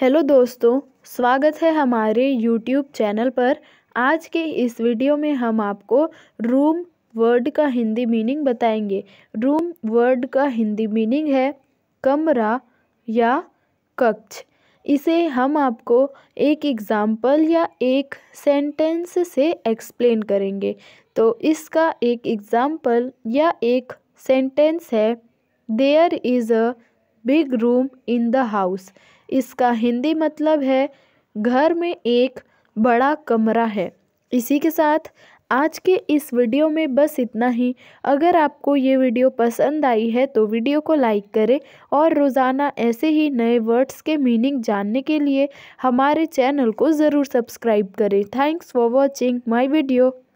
hello दोस्तों स्वागत है हमारे यूट्यूब चैनल पर आज के इस वीडियो में हम आपको रूम वर्ड का हिंदी मीनिंग बताएंगे रूम वर्ड का हिंदी मीनिंग है कमरा या कक्ष इसे हम आपको एक एग्ज़ाम्पल या एक सेंटेंस से एक्सप्लेन करेंगे तो इसका एक एग्ज़ाम्पल या एक सेंटेंस है there is a big room in the house इसका हिंदी मतलब है घर में एक बड़ा कमरा है इसी के साथ आज के इस वीडियो में बस इतना ही अगर आपको ये वीडियो पसंद आई है तो वीडियो को लाइक करें और रोज़ाना ऐसे ही नए वर्ड्स के मीनिंग जानने के लिए हमारे चैनल को ज़रूर सब्सक्राइब करें thanks for watching my video